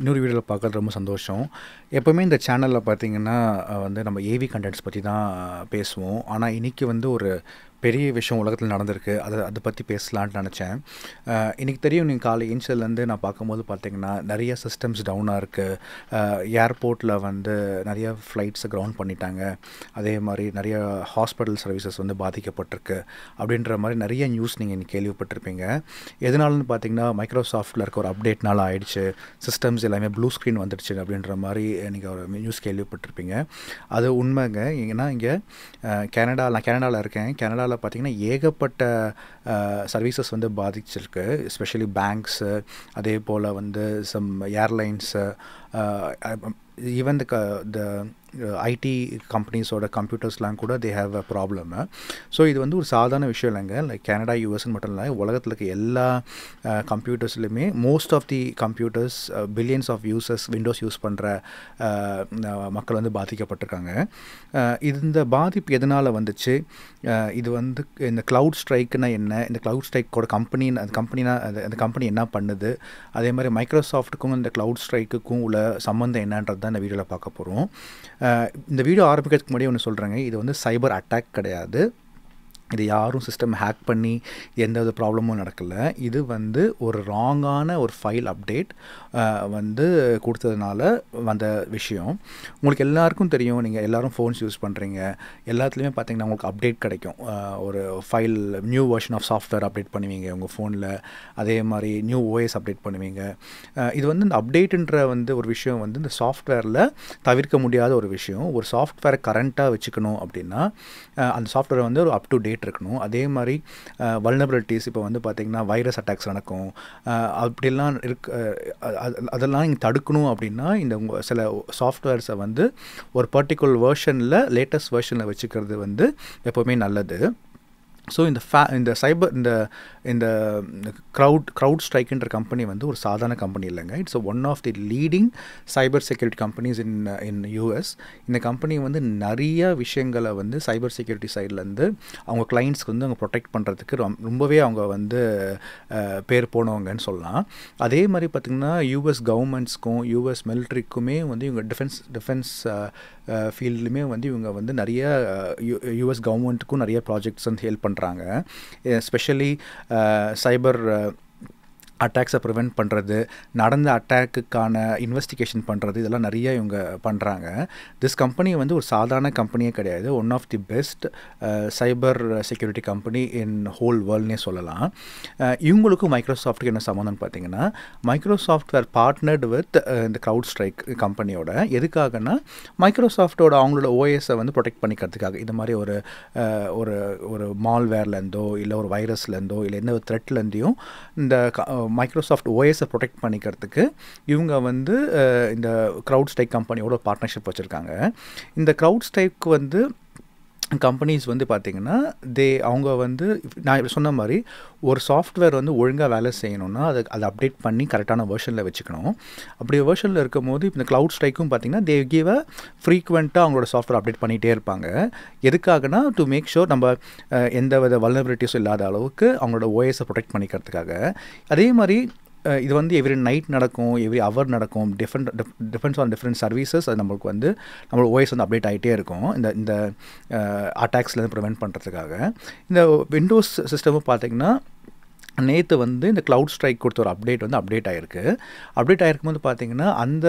இன்னொரு வீடியோவில் பார்க்குறது ரொம்ப சந்தோஷம் எப்போவுமே இந்த சேனலில் பார்த்திங்கன்னா வந்து நம்ம ஏவி கண்டென்ட்ஸ் பற்றி தான் பேசுவோம் ஆனால் இன்றைக்கி வந்து ஒரு பெரிய விஷயம் உலகத்தில் நடந்திருக்கு அதை அதை பற்றி பேசலான்னு நினச்சேன் இன்றைக்கி தெரியும் நீங்கள் காலை இன்ச்சிலேருந்து நான் பார்க்கும்போது பார்த்தீங்கன்னா நிறைய சிஸ்டம்ஸ் டவுனாக இருக்குது ஏர்போர்ட்டில் வந்து நிறைய ஃப்ளைட்ஸை கிரவுண்ட் பண்ணிட்டாங்க அதே மாதிரி நிறைய ஹாஸ்பிட்டல் சர்வீசஸ் வந்து பாதிக்கப்பட்டிருக்கு அப்படின்ற மாதிரி நிறைய நியூஸ் நீங்கள் இன்றைக்கி கேள்விப்பட்டிருப்பீங்க எதனாலன்னு பார்த்தீங்கன்னா மைக்ரோசாஃப்ட்டில் இருக்க ஒரு அப்டேட்னால ஆயிடுச்சு சிஸ்டம்ஸ் எல்லாமே ப்ளூ ஸ்க்ரீன் வந்துடுச்சு அப்படின்ற மாதிரி நீங்கள் ஒரு நியூஸ் கேள்விப்பட்டிருப்பீங்க அது உண்மைங்க ஏன்னா இங்கே கனடா நான் கனடாவில் இருக்கேன் கனடாவில் இந்தியாவில் பார்த்திங்கன்னா ஏகப்பட்ட சர்வீசஸ் வந்து பாதிச்சிருக்கு எஸ்பெஷலி பேங்க்ஸு அதே போல் வந்து some airlines even the IT கம்பெனிஸோட கம்ப்யூட்டர்ஸ்லாம் கூட they have a problem so இது வந்து ஒரு சாதாரண விஷயம் இல்லைங்க லைக் கனடா யூஎஸ்னு மட்டும் இல்லை உலகத்தில் இருக்க எல்லா கம்ப்யூட்டர்ஸ்லையுமே most of the computers billions of users Windows use பண்ணுற மக்கள் வந்து பாதிக்கப்பட்டிருக்காங்க uh, இந்த பாதிப்பு எதனால் வந்துச்சு uh, இது வந்து இந்த க்ளவுட் ஸ்ட்ரைக்குனா என்ன இந்த க்ளவுட் ஸ்ட்ரைக்கோட கம்பெனி அந்த கம்பெனினா அந்த கம்பெனி என்ன பண்ணுது அதே மாதிரி மைக்ரோசாஃப்ட்டுக்கும் இந்த க்ளவுட் ஸ்ட்ரைக்குக்கும் உள்ள சம்மந்தம் என்னன்றது தான் இந்த வீடியோவில் பார்க்க போகிறோம் இந்த வீடியோ ஆரம்பிக்கிறதுக்கு முன்னாடி ஒன்று சொல்கிறேங்க இது வந்து சைபர் அட்டாக் கிடையாது இது யாரும் சிஸ்டம் ஹேக் பண்ணி எந்த வித ப்ராப்ளமும் நடக்கலை இது வந்து ஒரு ராங்கான ஒரு ஃபைல் அப்டேட் வந்து கொடுத்ததுனால வந்த விஷயம் உங்களுக்கு எல்லாருக்கும் தெரியும் நீங்கள் எல்லோரும் ஃபோன்ஸ் யூஸ் பண்ணுறீங்க எல்லாத்துலேயுமே பார்த்தீங்கன்னா உங்களுக்கு அப்டேட் கிடைக்கும் ஒரு file new version of software update பண்ணுவீங்க உங்கள் ஃபோனில் அதே மாதிரி நியூ ஓஎஸ் அப்டேட் பண்ணுவீங்க இது வந்து இந்த அப்டேட்டுன்ற வந்து ஒரு விஷயம் வந்து இந்த சாஃப்ட்வேரில் தவிர்க்க முடியாத ஒரு விஷயம் ஒரு சாஃப்ட்வேரை கரண்ட்டாக வச்சுக்கணும் அப்படின்னா அந்த சாஃப்ட்வேரை வந்து ஒரு அப் டு டேட் இருக்கணும் அதே மாதிரி வல்னபிலிட்டிஸ் இப்போ வந்து பார்த்திங்கன்னா வைரஸ் அட்டாக்ஸ் நடக்கும் அப்படிலாம் இருக்க அதெல்லாம் இங்கே தடுக்கணும் அப்படின்னா இந்த சில சாஃப்ட்வேர்ஸை வந்து ஒரு பர்டிகுலர் வேர்ஷனில் லேட்டஸ்ட் வேர்ஷனில் வச்சுக்கிறது வந்து எப்போவுமே நல்லது ஸோ இந்த ஃபே இந்த சைபர் இந்த இந்த க்ரௌட் க்ரௌட் ஸ்ட்ரைக்குன்ற கம்பெனி வந்து ஒரு சாதாரண கம்பெனி இல்லைங்க it's one of the leading cyber security companies in in US இந்த கம்பெனி வந்து நிறைய விஷயங்களை வந்து சைபர் செக்யூரிட்டி சைட்லேருந்து அவங்க கிளைண்ட்ஸ்க்கு வந்து அவங்க ப்ரொடெக்ட் பண்ணுறதுக்கு ரொம்பவே அவங்க வந்து பேர் போனவங்கன்னு சொல்லலாம் அதே மாதிரி பார்த்திங்கன்னா யூஎஸ் கவர்மெண்ட்ஸ்க்கும் யூஎஸ் மிலிட்ரிக்குமே வந்து இவங்க டிஃபென்ஸ் டிஃபென்ஸ் ஃபீல்ட்லேயுமே வந்து இவங்க வந்து நிறைய யூஎஸ் கவர்மெண்ட்டுக்கும் நிறைய ப்ராஜெக்ட்ஸ் வந்து ஹெல்ப் பண்ணுறாங்க எஸ்பெஷலி சைபர் அட்டாக்ஸை ப்ரிவெண்ட் பண்ணுறது நடந்த அட்டாக்குக்கான இன்வெஸ்டிகேஷன் பண்ணுறது இதெல்லாம் நிறைய இவங்க பண்ணுறாங்க திஸ் கம்பெனி வந்து ஒரு சாதாரண கம்பெனியே கிடையாது one of the best cyber security company in whole வேர்ல்ட்னே சொல்லலாம் இவங்களுக்கும் மைக்ரோசாஃப்ட்டுக்கு என்ன சம்மந்தம்னு பார்த்தீங்கன்னா மைக்ரோசாஃப்ட் வேர் பார்ட்னர்டு வித் இந்த க்ரௌட் ஸ்ட்ரைக் கம்பெனியோட எதுக்காகனா மைக்ரோசாஃப்டோட அவங்களோட ஓஎஸை வந்து ப்ரொடெக்ட் பண்ணிக்கிறதுக்காக இந்த மாதிரி ஒரு ஒரு ஒரு மால்வேர்லேருந்தோ இல்லை ஒரு வைரஸ்லேருந்தோ இல்லை எந்த ஒரு த்ரெட்லேருந்தையும் இந்த மைக்ரோசாஃப்ட் ஓஎஸை ப்ரொடெக்ட் பண்ணிக்கிறதுக்கு இவங்க வந்து இந்த க்ரௌட் ஸ்டைக் கம்பெனியோட பார்ட்னர்ஷிப் வச்சுருக்காங்க இந்த க்ரௌட் ஸ்டைக்கு வந்து கம்பெனிஸ் வந்து பார்த்திங்கன்னா தே அவங்க வந்து நான் சொன்ன மாதிரி ஒரு சாஃப்ட்வேர் வந்து ஒழுங்காக வேலை செய்யணும்னா அதை அதை அப்டேட் பண்ணி கரெக்டான வேர்ஷனில் வச்சுக்கணும் அப்படி வேர்ஷனில் இருக்கும் போது இந்த க்ளவுட் ஸ்ட்ரைக்கும் பார்த்திங்கன்னா தே கிவ் அ ஃப்ரீக்வெண்ட்டாக அவங்களோட சாஃப்ட்வேர் அப்டேட் பண்ணிகிட்டே இருப்பாங்க எதுக்காகனா டு மேக் ஷோர் நம்ம எந்த வித வல்னபிலிட்டிஸும் இல்லாத அளவுக்கு அவங்களோட ஓஎஸை ப்ரொடெக்ட் பண்ணிக்கிறதுக்காக அதே மாதிரி இது வந்து எவ்ரி நைட் நடக்கும் எவ்ரி அவர் நடக்கும் different defence on different services அது நம்மளுக்கு வந்து நம்மளோட ஓஎஸ் வந்து அப்டேட் ஆகிட்டே இருக்கும் இந்த இந்த அட்டாக்ஸ்லேருந்து ப்ரிவெண்ட் பண்ணுறதுக்காக இந்த விண்டோஸ் சிஸ்டமும் பார்த்திங்கன்னா நேற்று வந்து இந்த க்ளவுட் ஸ்ட்ரைக் கொடுத்த ஒரு அப்டேட் வந்து அப்டேட் ஆகிருக்கு அப்டேட் ஆகிருக்கும் போது பார்த்திங்கன்னா அந்த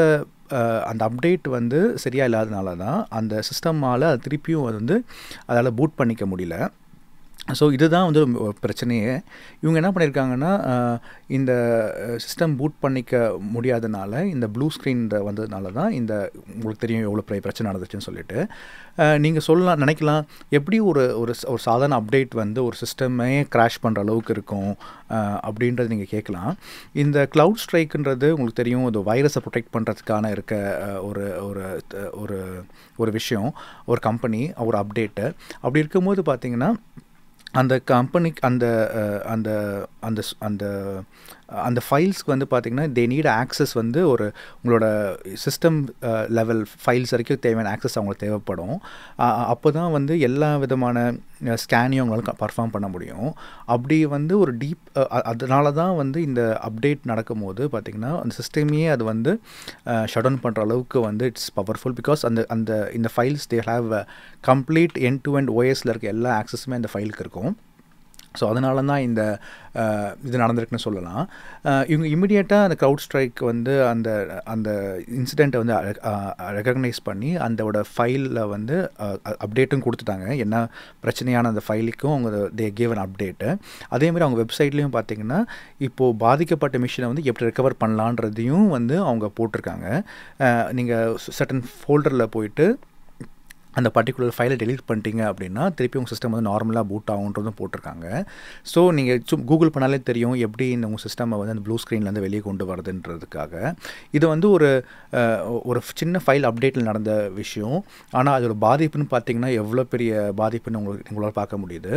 அந்த அப்டேட் வந்து சரியாக இல்லாதனால தான் அந்த சிஸ்டம்மால் அது திருப்பியும் அது வந்து அதால் பூட் பண்ணிக்க முடியல ஸோ இதுதான் வந்து பிரச்சனையே இவங்க என்ன பண்ணியிருக்காங்கன்னா இந்த சிஸ்டம் பூட் பண்ணிக்க முடியாதனால இந்த ப்ளூ ஸ்க்ரீன் வந்ததுனால தான் இந்த உங்களுக்கு தெரியும் எவ்வளோ பெரிய பிரச்சனை நடந்துச்சுன்னு சொல்லிட்டு நீங்கள் சொல்லலாம் நினைக்கலாம் எப்படி ஒரு ஒரு ஒரு சாதாரண அப்டேட் வந்து ஒரு சிஸ்டமே க்ராஷ் பண்ணுற அளவுக்கு இருக்கும் அப்படின்றது நீங்கள் கேட்கலாம் இந்த க்ளவுட் ஸ்ட்ரைக்குன்றது உங்களுக்கு தெரியும் இந்த வைரஸை ப்ரொடெக்ட் பண்ணுறதுக்கான இருக்க ஒரு ஒரு ஒரு ஒரு விஷயம் ஒரு கம்பெனி ஒரு அப்டேட்டு அப்படி இருக்கும்போது பார்த்திங்கன்னா அந்த கம்பெனிக்கு அந்த அந்த அந்த அந்த அந்த ஃபைல்ஸ்க்கு வந்து பார்த்திங்கன்னா தே நீட் ஆக்சஸ் வந்து ஒரு உங்களோட சிஸ்டம் லெவல் ஃபைல்ஸ் வரைக்கும் தேவையான ஆக்சஸ் அவங்களுக்கு தேவைப்படும் அப்போ தான் வந்து எல்லா விதமான ஸ்கேனையும் அவங்களால பர்ஃபார்ம் பண்ண முடியும் அப்படி வந்து ஒரு டீப் அதனால தான் வந்து இந்த அப்டேட் நடக்கும்போது பார்த்திங்கன்னா அந்த சிஸ்டமையே அது வந்து ஷட் பண்ணுற அளவுக்கு வந்து இட்ஸ் பவர்ஃபுல் பிகாஸ் அந்த அந்த இந்த files they have complete end to end ஓஎஸில் இருக்க எல்லா ஆக்சஸுமே அந்த ஃபைலுக்கு இருக்கும் ஸோ அதனால தான் இந்த இது நடந்திருக்குன்னு சொல்லலாம் இவங்க இமிடியேட்டாக அந்த க்ரௌட் ஸ்ட்ரைக் வந்து அந்த அந்த இன்சிடெண்ட்டை வந்து ரெகக்னைஸ் பண்ணி அந்தோட ஃபைலில் வந்து அப்டேட்டும் கொடுத்துட்டாங்க என்ன பிரச்சனையான அந்த ஃபைலுக்கும் அவங்க தே கேவ் அன் அப்டேட்டு அதேமாதிரி அவங்க வெப்சைட்லேயும் பார்த்திங்கன்னா இப்போது பாதிக்கப்பட்ட மிஷினை வந்து எப்படி ரெக்கவர் பண்ணலான்றதையும் வந்து அவங்க போட்டிருக்காங்க நீங்கள் சட்டன் ஃபோல்டரில் போயிட்டு அந்த பர்டிகுலர் ஃபைலை டெலிட் பண்ணிட்டீங்க அப்படின்னா திருப்பி உங்கள் சிஸ்டம் வந்து நார்மலாக பூட் ஆகுன்றதும் போட்டிருக்காங்க ஸோ நீங்கள் சும் கூகுள் பண்ணாலே தெரியும் எப்படி இந்த உங்கள் சிஸ்டம் வந்து அந்த ப்ளூ ஸ்க்ரீன்லேருந்து வெளியே கொண்டு வருதுன்றதுக்காக இது வந்து ஒரு ஒரு சின்ன ஃபைல் அப்டேட்டில் நடந்த விஷயம் ஆனால் அதோட பாதிப்புன்னு பார்த்தீங்கன்னா எவ்வளோ பெரிய பாதிப்புன்னு உங்களுக்கு உங்களால் பார்க்க முடியுது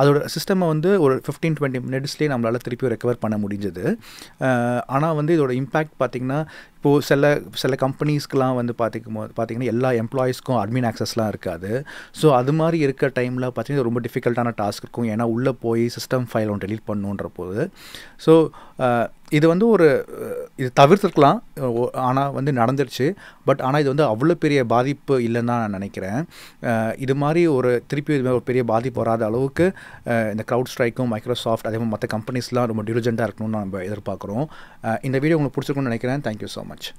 அதோட சிஸ்டமை வந்து ஒரு ஃபிஃப்டீன் டுவெண்ட்டி மினிட்ஸ்லேயே நம்மளால் திருப்பி ரெக்கவர் பண்ண முடிஞ்சது ஆனால் வந்து இதோட இம்பேக்ட் பார்த்திங்கன்னா இப்போது சில சில கம்பெனிஸ்க்கெலாம் வந்து பார்த்திக்கும் பார்த்திங்கன்னா எல்லா எம்ப்ளாயீஸ்க்கும் அட்மின் ஆக்சஸ் ஃபீச்சர்ஸ்லாம் இருக்காது ஸோ அது மாதிரி இருக்க டைமில் பார்த்தீங்கன்னா ரொம்ப டிஃபிகல்ட்டான டாஸ்க் இருக்கும் ஏன்னா உள்ளே போய் சிஸ்டம் ஃபைல் ஒன்று டெலீட் பண்ணுன்ற போது ஸோ இது வந்து ஒரு இது தவிர்த்துருக்கலாம் ஆனால் வந்து நடந்துருச்சு பட் ஆனால் இது வந்து அவ்வளோ பெரிய பாதிப்பு இல்லைன்னு தான் நான் நினைக்கிறேன் இது மாதிரி ஒரு திருப்பி இது மாதிரி ஒரு பெரிய பாதிப்பு வராத அளவுக்கு இந்த க்ரௌட் ஸ்ட்ரைக்கும் மைக்ரோசாஃப்ட் அதே மாதிரி மற்ற கம்பெனிஸ்லாம் ரொம்ப டிலிஜெண்ட்டாக இருக்கணும்னு நம்ம எதிர்பார்க்குறோம் இந்த வீடியோ உங்களுக்கு பிடிச்சிருக்கணும்னு நினைக்கிறேன் தேங்க்யூ ஸோ மச்